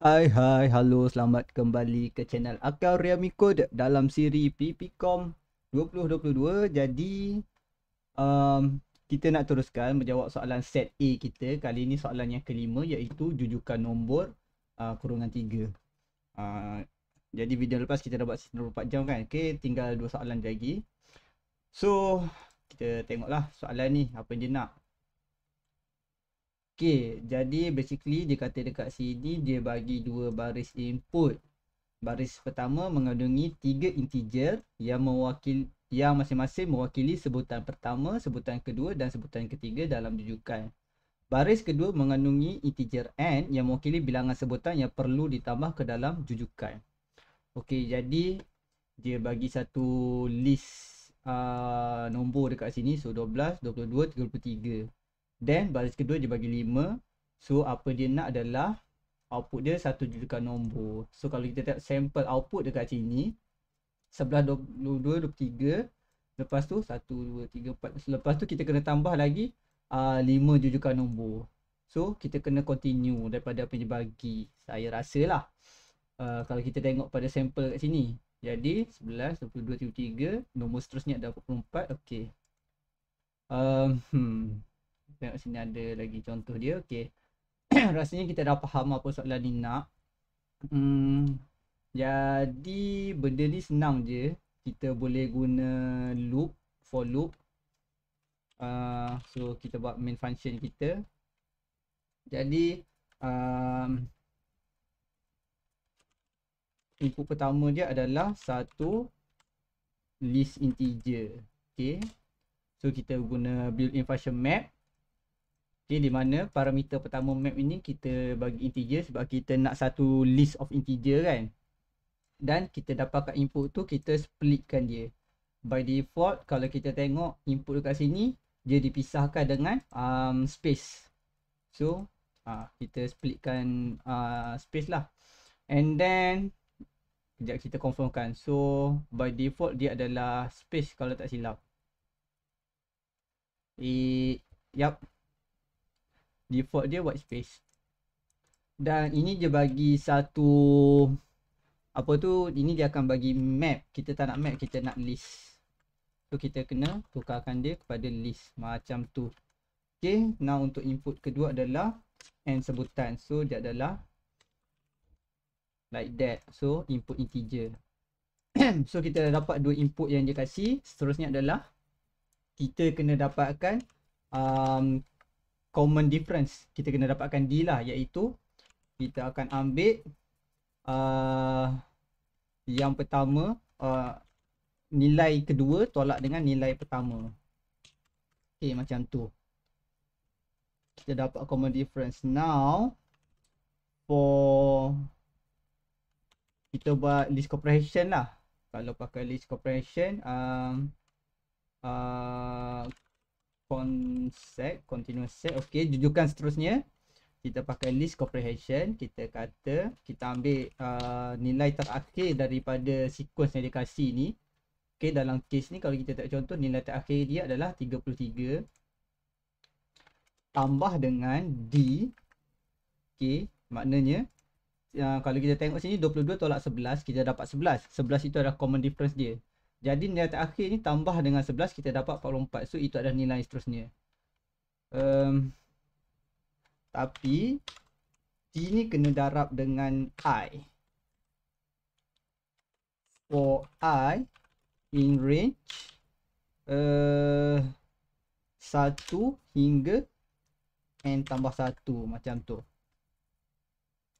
Hai hai halo selamat kembali ke channel Akal Riamiko dalam siri PPCOM 2022 Jadi um, kita nak teruskan menjawab soalan set A kita Kali ini soalan yang kelima iaitu jujukan nombor uh, kurungan 3 uh, Jadi video lepas kita dah buat 24 jam kan Okay tinggal dua soalan lagi So kita tengoklah soalan ni apa yang dia nak Okay, jadi basically dia kata dekat sini dia bagi dua baris input. Baris pertama mengandungi tiga integer yang mewakili yang masing-masing mewakili sebutan pertama, sebutan kedua dan sebutan ketiga dalam rujukan. Baris kedua mengandungi integer n yang mewakili bilangan sebutan yang perlu ditambah ke dalam rujukan. Okey, jadi dia bagi satu list uh, nombor dekat sini so 12, 22, 33. Then baris kedua dia bagi 5. So apa dia nak adalah output dia satu juta nombor. So kalau kita tengok sample output dekat sini. Sebelah 22, 23. Lepas tu 1, 2, 3, 4. Lepas tu kita kena tambah lagi uh, 5 juta nombor. So kita kena continue daripada apa dia bagi. Saya rasa lah. Uh, ah, kalau kita tengok pada sample kat sini. Jadi 11, 22, 23. Nombor seterusnya ada 24. Okay. Um, hmm. Tengok sini ada lagi contoh dia. Okey. Rasanya kita dah faham apa soalan ni nak. Hmm. Jadi benda ni senang je. Kita boleh guna loop for loop. Uh, so kita buat main function kita. Jadi um, input pertama dia adalah satu list integer. Okay. So kita guna build in function map. Okay, di mana parameter pertama map ini kita bagi integer sebab kita nak satu list of integer kan. Dan kita dapatkan input tu kita splitkan dia. By default kalau kita tengok input dekat sini dia dipisahkan dengan um, space. So uh, kita splitkan uh, space lah. And then kejap kita confirmkan. So by default dia adalah space kalau tak silap. E, yup default dia white space dan ini dia bagi satu apa tu ini dia akan bagi map kita tak nak map kita nak list so kita kena tukarkan dia kepada list macam tu Okay, now untuk input kedua adalah and sebutan so dia adalah like that so input integer so kita dapat dua input yang dia kasih. seterusnya adalah kita kena dapatkan um, common difference kita kena dapatkan D lah iaitu kita akan ambil uh, yang pertama uh, nilai kedua tolak dengan nilai pertama ok macam tu kita dapat common difference now for kita buat least comprehension lah kalau pakai least comprehension um, uh, concept continuous set okey jujukan seterusnya kita pakai list comprehension kita kata kita ambil uh, nilai terakhir daripada sequence yang dikasi ni okey dalam case ni kalau kita tak contoh nilai terakhir dia adalah 33 tambah dengan d okey maknanya uh, kalau kita tengok sini 22 tolak 11 kita dapat 11 11 itu adalah common difference dia jadi nilai terakhir ni tambah dengan 11 kita dapat 44. So itu adalah nilai seterusnya. Um, tapi T ni kena darab dengan I. For I in range uh, eh, 1 hingga n tambah 1 macam tu.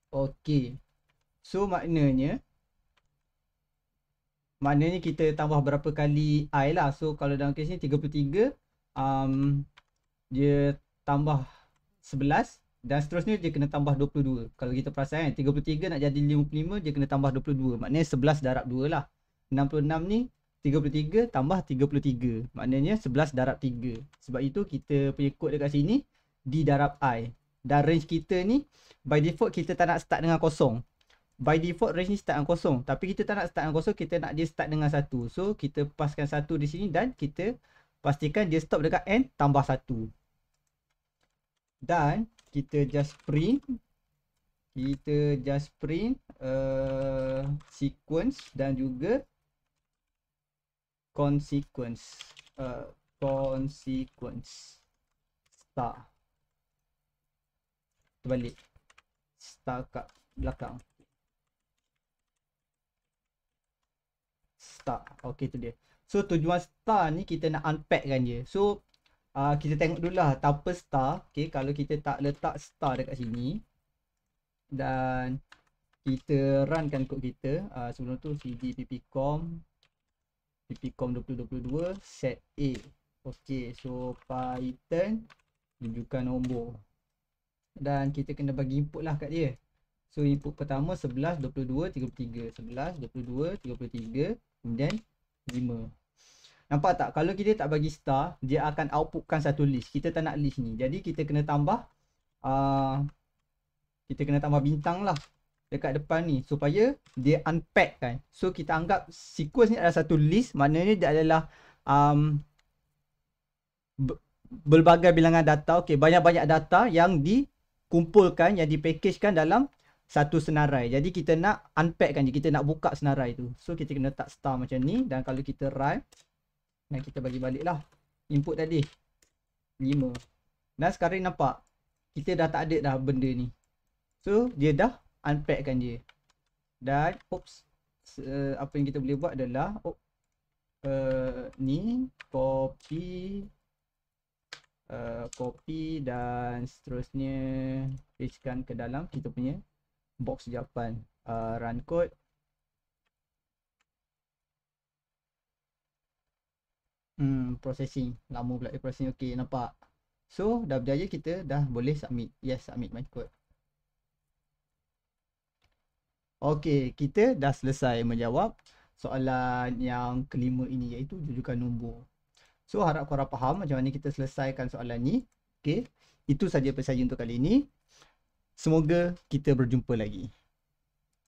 Okay. So maknanya maknanya kita tambah berapa kali i lah so kalau dalam kes ni 33 um, dia tambah 11 dan seterusnya dia kena tambah 22 kalau kita perasan kan 33 nak jadi 55 dia kena tambah 22 maknanya 11 darab 2 lah 66 ni 33 tambah 33 maknanya 11 darab 3 sebab itu kita punya kod dekat sini di darab i dan range kita ni by default kita tak nak start dengan kosong by default range ni start dengan kosong tapi kita tak nak start dengan kosong kita nak dia start dengan satu so kita paskan satu di sini dan kita pastikan dia stop dekat end tambah satu dan kita just print kita just print uh, sequence dan juga consequence uh, consequence star terbalik star kat belakang star Okay tu dia So tujuan star ni kita nak unpack kan dia So uh, kita tengok dulu lah tanpa star Okay kalau kita tak letak star dekat sini Dan kita run kan kod kita uh, Sebelum tu cd pp.com pp.com 2022 set A Okay so python tunjukkan nombor Dan kita kena bagi input lah kat dia So input pertama 11, 22, 33 11, 22, 33 Kemudian 5 Nampak tak? Kalau kita tak bagi star Dia akan outputkan satu list Kita tak nak list ni Jadi kita kena tambah uh, Kita kena tambah bintang lah Dekat depan ni Supaya dia unpack kan So kita anggap sequence ni adalah satu list Maknanya dia adalah um, Berbagai bilangan data Okay banyak-banyak data yang dikumpulkan Yang dipackagekan dalam satu senarai. Jadi kita nak unpack kan? je, kita nak buka senarai tu. So kita kena letak star macam ni dan kalau kita run dan kita bagi baliklah input tadi 5. Dan sekarang nampak kita dah tak ada dah benda ni. So dia dah unpack kan je. Dan oops uh, apa yang kita boleh buat adalah oh uh, ni copy uh, copy dan seterusnya pastekan ke dalam kita punya box japan uh, run code hmm processing lama pula dia processing okey nampak so dah berjaya kita dah boleh submit yes submit my code okey kita dah selesai menjawab soalan yang kelima ini iaitu jujukan nombor so harap korang faham macam mana kita selesaikan soalan ni okey itu saja pesaji untuk kali ini Semoga kita berjumpa lagi.